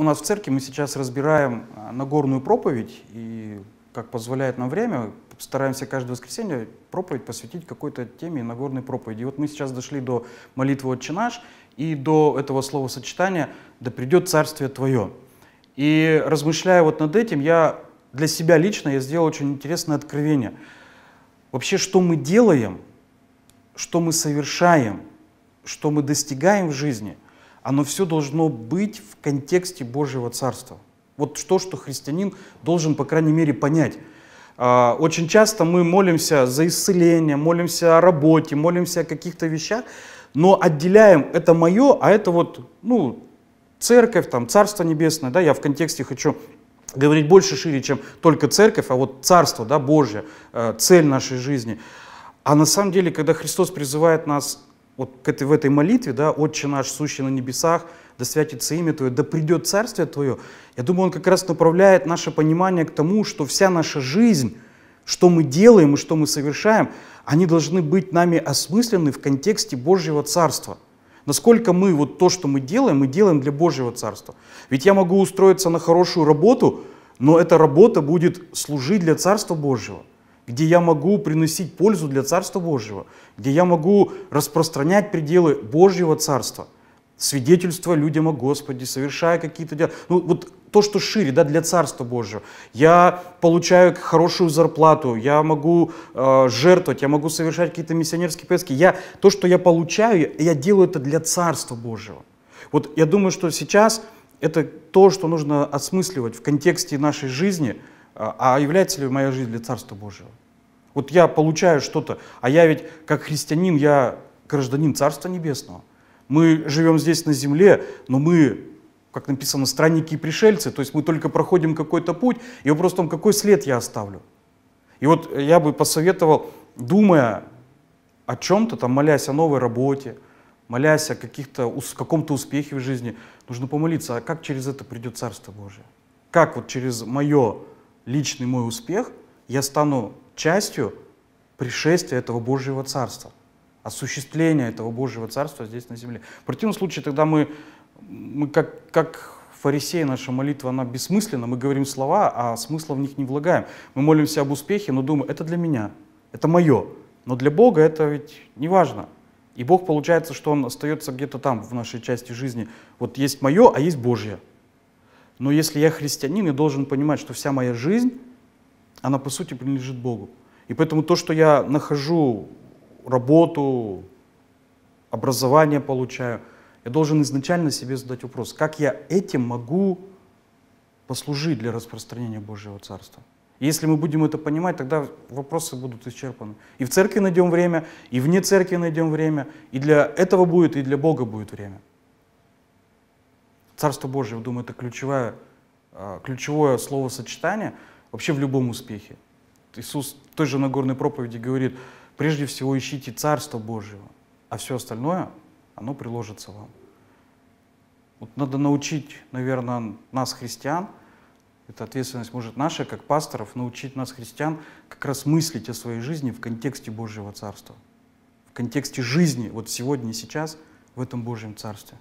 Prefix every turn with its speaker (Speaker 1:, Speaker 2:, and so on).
Speaker 1: У нас в церкви мы сейчас разбираем а, Нагорную проповедь, и как позволяет нам время, стараемся каждое воскресенье проповедь посвятить какой-то теме Нагорной проповеди. И вот мы сейчас дошли до молитвы «Отче наш» и до этого словосочетания «Да придет Царствие Твое». И размышляя вот над этим, я для себя лично я сделал очень интересное откровение. Вообще, что мы делаем, что мы совершаем, что мы достигаем в жизни – оно все должно быть в контексте Божьего Царства. Вот что, что христианин должен, по крайней мере, понять. А, очень часто мы молимся за исцеление, молимся о работе, молимся о каких-то вещах, но отделяем это мое, а это вот, ну, церковь, там, Царство Небесное, да, я в контексте хочу говорить больше, шире, чем только церковь, а вот Царство, да, Божье, э, цель нашей жизни. А на самом деле, когда Христос призывает нас вот к этой, в этой молитве, да, «Отче наш, сущий на небесах, да святится имя Твое, да придет Царствие Твое», я думаю, он как раз направляет наше понимание к тому, что вся наша жизнь, что мы делаем и что мы совершаем, они должны быть нами осмыслены в контексте Божьего Царства. Насколько мы вот то, что мы делаем, мы делаем для Божьего Царства. Ведь я могу устроиться на хорошую работу, но эта работа будет служить для Царства Божьего где я могу приносить пользу для Царства Божьего, где я могу распространять пределы Божьего Царства, свидетельство людям о Господе, совершая какие-то дела. Ну, вот то, что шире, да, для Царства Божьего. Я получаю хорошую зарплату, я могу э, жертвовать, я могу совершать какие-то миссионерские поездки. Я, то, что я получаю, я делаю это для Царства Божьего. Вот я думаю, что сейчас это то, что нужно осмысливать в контексте нашей жизни – а, а является ли моя жизнь для Царства Божьего? Вот я получаю что-то, а я ведь как христианин, я гражданин Царства Небесного. Мы живем здесь на земле, но мы, как написано, странники и пришельцы, то есть мы только проходим какой-то путь, и вопрос в том, какой след я оставлю. И вот я бы посоветовал, думая о чем-то, там, молясь о новой работе, молясь о каких-то, каком-то успехе в жизни, нужно помолиться, а как через это придет Царство Божие? Как вот через мое личный мой успех, я стану частью пришествия этого Божьего Царства, осуществления этого Божьего Царства здесь на земле. В противном случае тогда мы, мы как, как фарисеи, наша молитва, она бессмысленна, мы говорим слова, а смысла в них не влагаем. Мы молимся об успехе, но думаем, это для меня, это мое. Но для Бога это ведь не важно. И Бог, получается, что Он остается где-то там, в нашей части жизни. Вот есть мое, а есть Божье. Но если я христианин, я должен понимать, что вся моя жизнь, она по сути принадлежит Богу. И поэтому то, что я нахожу работу, образование получаю, я должен изначально себе задать вопрос, как я этим могу послужить для распространения Божьего Царства. И если мы будем это понимать, тогда вопросы будут исчерпаны. И в церкви найдем время, и вне церкви найдем время, и для этого будет, и для Бога будет время. Царство Божье, я думаю, это ключевое, а, ключевое словосочетание вообще в любом успехе. Иисус в той же Нагорной проповеди говорит, прежде всего ищите Царство Божье, а все остальное, оно приложится вам. Вот надо научить, наверное, нас, христиан, это ответственность может наша, как пасторов, научить нас, христиан, как раз мыслить о своей жизни в контексте Божьего Царства, в контексте жизни вот сегодня и сейчас в этом Божьем Царстве.